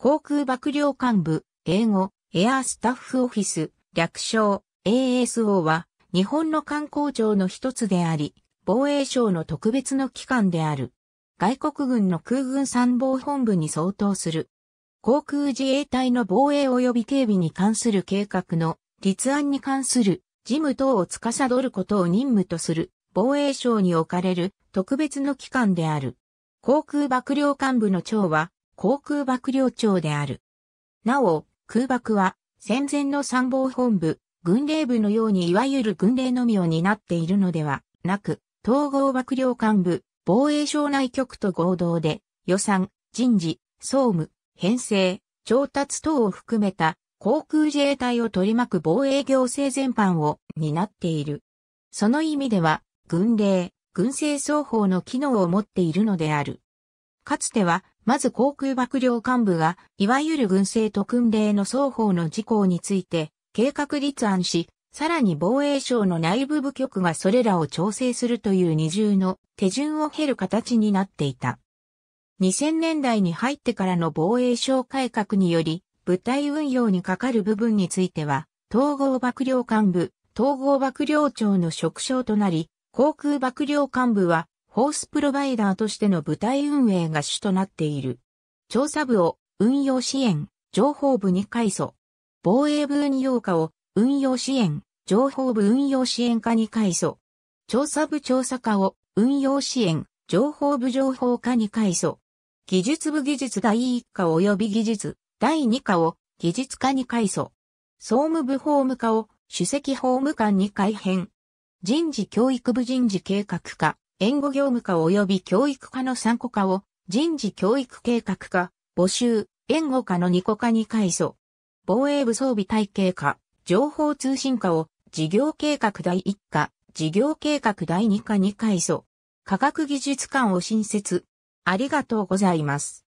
航空幕僚幹部、英語、エアースタッフオフィス、略称、ASO は、日本の観光庁の一つであり、防衛省の特別の機関である。外国軍の空軍参謀本部に相当する。航空自衛隊の防衛及び警備に関する計画の立案に関する事務等を司ることを任務とする防衛省に置かれる特別の機関である。航空幕僚幹部の長は航空幕僚長である。なお、空幕は戦前の参謀本部、軍令部のようにいわゆる軍令のみを担っているのではなく、統合幕僚幹部、防衛省内局と合同で予算、人事、総務、編成、調達等を含めた航空自衛隊を取り巻く防衛行政全般を担っている。その意味では、軍令、軍政双方の機能を持っているのである。かつてはまず航空幕僚幹部が、いわゆる軍政と訓令の双方の事項について、計画立案し、さらに防衛省の内部部局がそれらを調整するという二重の手順を経る形になっていた。2000年代に入ってからの防衛省改革により、部隊運用にかかる部分については、統合幕僚幹部、統合幕僚長の職称となり、航空幕僚幹部はホースプロバイダーとしての部隊運営が主となっている。調査部を運用支援、情報部に改組。防衛部運用課を運用支援、情報部運用支援課に改組。調査部調査課を運用支援、情報部情報課に改組。技術部技術第1課及び技術第2課を技術課に改組。総務部法務課を主席法務官に改編。人事教育部人事計画課、援護業務課及び教育課の3個課を人事教育計画課、募集、援護課の2個課に改組。防衛部装備体系課、情報通信課を事業計画第1課、事業計画第2課に改組。科学技術館を新設。ありがとうございます。